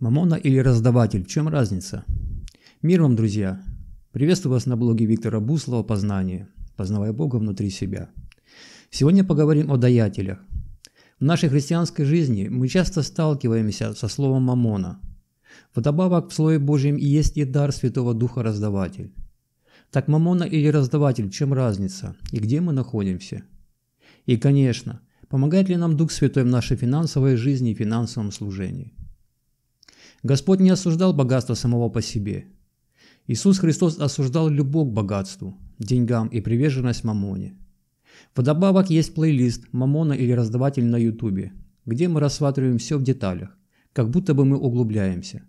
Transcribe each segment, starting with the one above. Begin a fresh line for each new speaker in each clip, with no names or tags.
Мамона или раздаватель, в чем разница? Мир вам, друзья! Приветствую вас на блоге Виктора Буслова «Познание. Познавая Бога внутри себя». Сегодня поговорим о даятелях. В нашей христианской жизни мы часто сталкиваемся со словом «мамона». Вдобавок в Слове Божьем есть и дар Святого Духа раздаватель. Так мамона или раздаватель, в чем разница и где мы находимся? И, конечно, помогает ли нам Дух Святой в нашей финансовой жизни и финансовом служении? Господь не осуждал богатство самого по себе. Иисус Христос осуждал любовь к богатству, деньгам и приверженность мамоне. Вдобавок есть плейлист «Мамона» или «Раздаватель» на ютубе, где мы рассматриваем все в деталях, как будто бы мы углубляемся.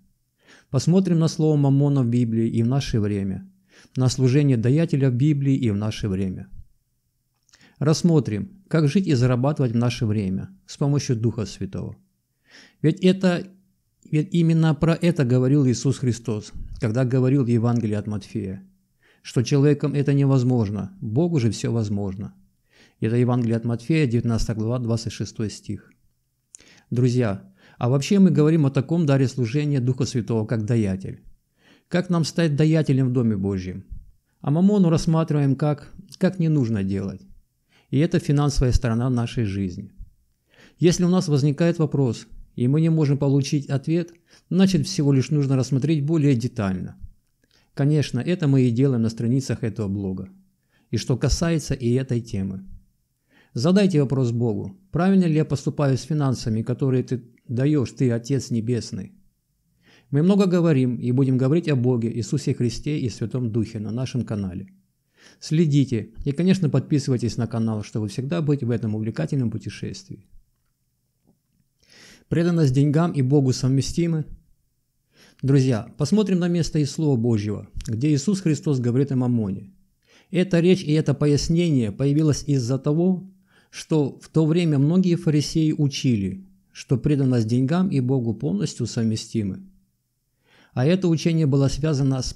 Посмотрим на слово «мамона» в Библии и в наше время, на служение даятеля в Библии и в наше время. Рассмотрим, как жить и зарабатывать в наше время с помощью Духа Святого. Ведь это ведь именно про это говорил Иисус Христос, когда говорил в Евангелии от Матфея, что человеком это невозможно, Богу же все возможно. Это Евангелие от Матфея, 19 глава, 26 стих. Друзья, а вообще мы говорим о таком даре служения Духа Святого, как даятель. Как нам стать даятелем в Доме Божьем? А мамону рассматриваем как, как не нужно делать. И это финансовая сторона нашей жизни. Если у нас возникает вопрос – и мы не можем получить ответ, значит всего лишь нужно рассмотреть более детально. Конечно, это мы и делаем на страницах этого блога. И что касается и этой темы. Задайте вопрос Богу, правильно ли я поступаю с финансами, которые ты даешь, ты, Отец Небесный? Мы много говорим и будем говорить о Боге, Иисусе Христе и Святом Духе на нашем канале. Следите и, конечно, подписывайтесь на канал, чтобы всегда быть в этом увлекательном путешествии преданность деньгам и Богу совместимы? Друзья, посмотрим на место из Слова Божьего, где Иисус Христос говорит о Мамоне. Эта речь и это пояснение появилось из-за того, что в то время многие фарисеи учили, что преданность деньгам и Богу полностью совместимы. А это учение было связано с,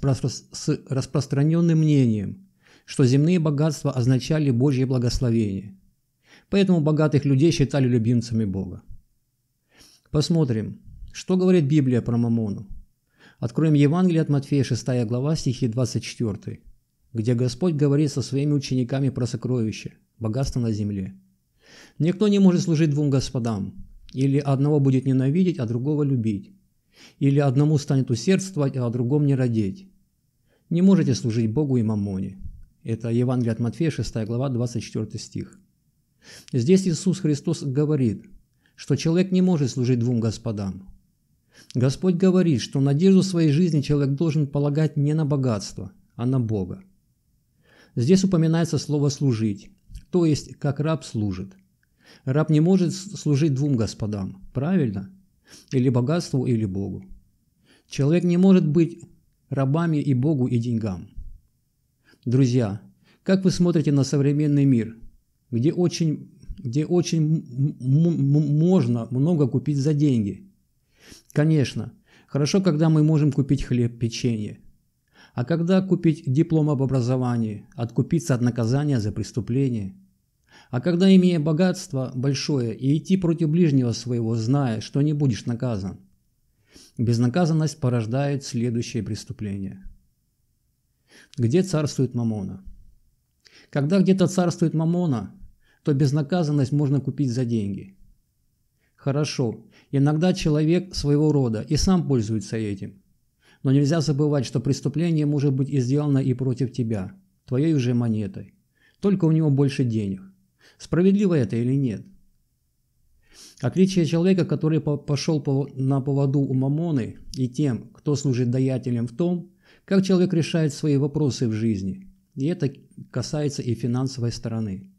распространенным мнением, что земные богатства означали Божье благословение. Поэтому богатых людей считали любимцами Бога. Посмотрим, что говорит Библия про Мамону. Откроем Евангелие от Матфея 6 глава стихи 24, где Господь говорит со своими учениками про сокровища, богатство на земле. Никто не может служить двум господам, или одного будет ненавидеть, а другого любить, или одному станет усердствовать, а другому не родить. Не можете служить Богу и Мамоне. Это Евангелие от Матфея 6 глава 24 стих. Здесь Иисус Христос говорит – что человек не может служить двум господам. Господь говорит, что надежду своей жизни человек должен полагать не на богатство, а на Бога. Здесь упоминается слово «служить», то есть как раб служит. Раб не может служить двум господам, правильно? Или богатству, или Богу. Человек не может быть рабами и Богу, и деньгам. Друзья, как вы смотрите на современный мир, где очень где очень можно много купить за деньги. Конечно, хорошо, когда мы можем купить хлеб, печенье. А когда купить диплом об образовании, откупиться от наказания за преступление? А когда, имея богатство большое, и идти против ближнего своего, зная, что не будешь наказан? Безнаказанность порождает следующее преступление. Где царствует Мамона? Когда где-то царствует Мамона, то безнаказанность можно купить за деньги. Хорошо, иногда человек своего рода и сам пользуется этим. Но нельзя забывать, что преступление может быть и сделано и против тебя, твоей уже монетой. Только у него больше денег. Справедливо это или нет? Отличие человека, который пошел на поводу у Мамоны и тем, кто служит даятелем в том, как человек решает свои вопросы в жизни. И это касается и финансовой стороны.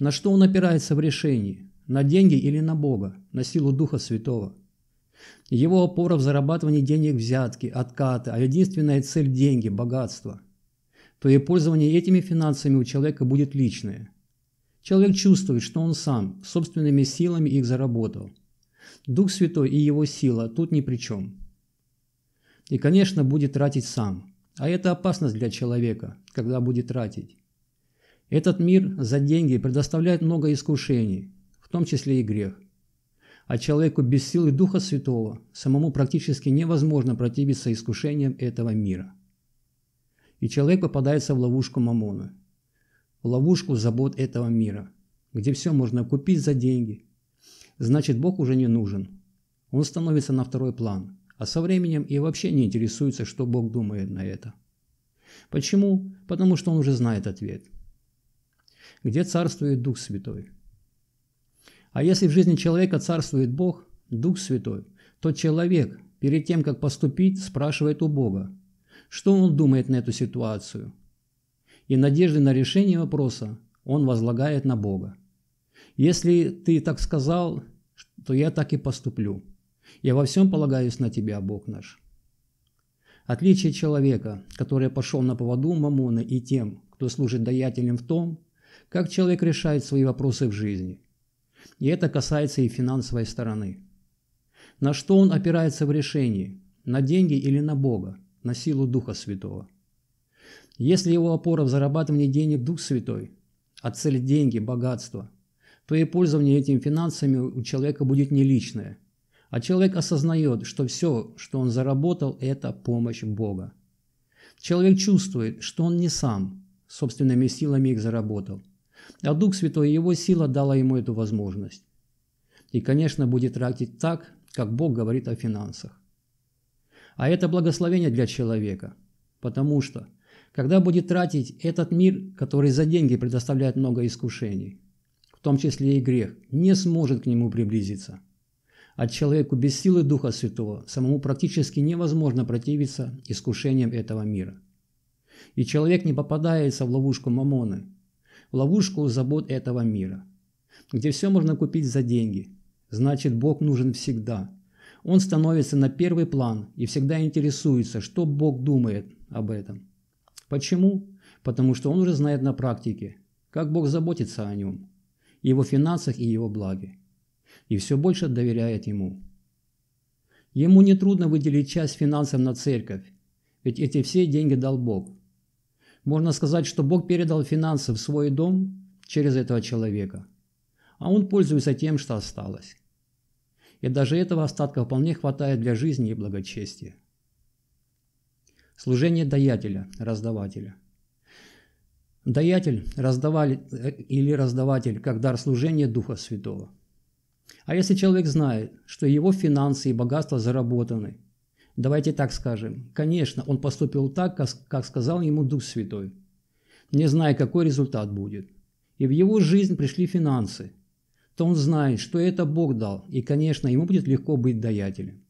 На что он опирается в решении? На деньги или на Бога, на силу Духа Святого? Его опора в зарабатывании денег взятки, откаты, а единственная цель – деньги, богатство. То и пользование этими финансами у человека будет личное. Человек чувствует, что он сам, собственными силами их заработал. Дух Святой и его сила тут ни при чем. И, конечно, будет тратить сам. А это опасность для человека, когда будет тратить. Этот мир за деньги предоставляет много искушений, в том числе и грех. А человеку без силы Духа Святого самому практически невозможно противиться искушениям этого мира. И человек попадается в ловушку Мамона, в ловушку забот этого мира, где все можно купить за деньги. Значит, Бог уже не нужен. Он становится на второй план, а со временем и вообще не интересуется, что Бог думает на это. Почему? Потому что он уже знает ответ где царствует Дух Святой. А если в жизни человека царствует Бог, Дух Святой, то человек, перед тем, как поступить, спрашивает у Бога, что он думает на эту ситуацию. И надежды на решение вопроса он возлагает на Бога. Если ты так сказал, то я так и поступлю. Я во всем полагаюсь на тебя, Бог наш. Отличие человека, который пошел на поводу Мамона и тем, кто служит даятелем в том, как человек решает свои вопросы в жизни. И это касается и финансовой стороны. На что он опирается в решении? На деньги или на Бога? На силу Духа Святого? Если его опора в зарабатывании денег Дух Святой, а цель – деньги, богатство, то и пользование этими финансами у человека будет не личное, а человек осознает, что все, что он заработал, это помощь Бога. Человек чувствует, что он не сам собственными силами их заработал – а Дух Святой, Его сила дала ему эту возможность. И, конечно, будет тратить так, как Бог говорит о финансах. А это благословение для человека, потому что, когда будет тратить этот мир, который за деньги предоставляет много искушений, в том числе и грех, не сможет к нему приблизиться. А человеку без силы Духа Святого самому практически невозможно противиться искушениям этого мира. И человек не попадается в ловушку мамоны – в ловушку забот этого мира, где все можно купить за деньги. Значит, Бог нужен всегда. Он становится на первый план и всегда интересуется, что Бог думает об этом. Почему? Потому что он уже знает на практике, как Бог заботится о нем, его финансах и его благе, и все больше доверяет ему. Ему нетрудно выделить часть финансов на церковь, ведь эти все деньги дал Бог – можно сказать, что Бог передал финансы в свой дом через этого человека, а он пользуется тем, что осталось. И даже этого остатка вполне хватает для жизни и благочестия. Служение даятеля, раздавателя. Даятель раздавали, э, или раздаватель как дар служения Духа Святого. А если человек знает, что его финансы и богатства заработаны – Давайте так скажем. Конечно, он поступил так, как сказал ему Дух Святой, не зная, какой результат будет. И в его жизнь пришли финансы. То он знает, что это Бог дал, и, конечно, ему будет легко быть даятелем.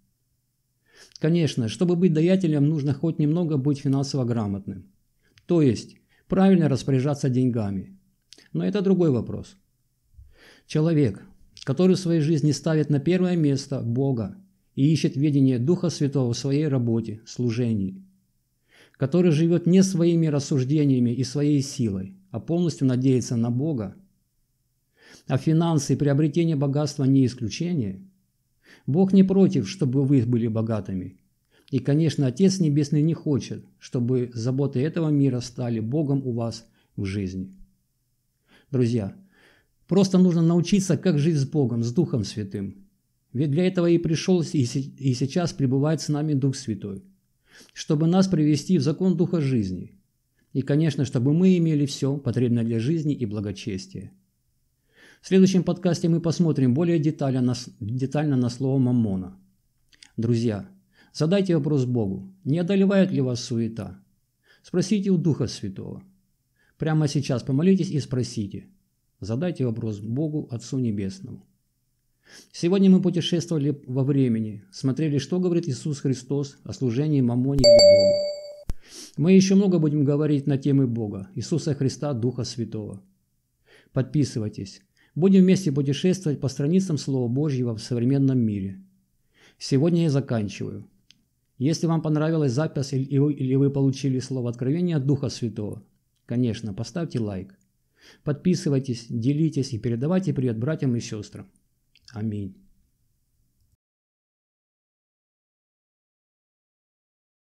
Конечно, чтобы быть даятелем, нужно хоть немного быть финансово грамотным. То есть, правильно распоряжаться деньгами. Но это другой вопрос. Человек, который в своей жизни ставит на первое место Бога, и ищет ведение Духа Святого в своей работе, служении, который живет не своими рассуждениями и своей силой, а полностью надеется на Бога, а финансы и приобретение богатства не исключение, Бог не против, чтобы вы были богатыми. И, конечно, Отец Небесный не хочет, чтобы заботы этого мира стали Богом у вас в жизни. Друзья, просто нужно научиться, как жить с Богом, с Духом Святым, ведь для этого и пришел и сейчас пребывает с нами Дух Святой, чтобы нас привести в закон Духа жизни. И, конечно, чтобы мы имели все, потребное для жизни и благочестия. В следующем подкасте мы посмотрим более детально на, слово Мамона. Друзья, задайте вопрос Богу, не одолевает ли вас суета? Спросите у Духа Святого. Прямо сейчас помолитесь и спросите. Задайте вопрос Богу Отцу Небесному. Сегодня мы путешествовали во времени, смотрели, что говорит Иисус Христос о служении Мамоне или Богу. Мы еще много будем говорить на темы Бога, Иисуса Христа, Духа Святого. Подписывайтесь. Будем вместе путешествовать по страницам Слова Божьего в современном мире. Сегодня я заканчиваю. Если вам понравилась запись или вы получили слово откровения от Духа Святого, конечно, поставьте лайк. Подписывайтесь, делитесь и передавайте привет братьям и сестрам. I mean,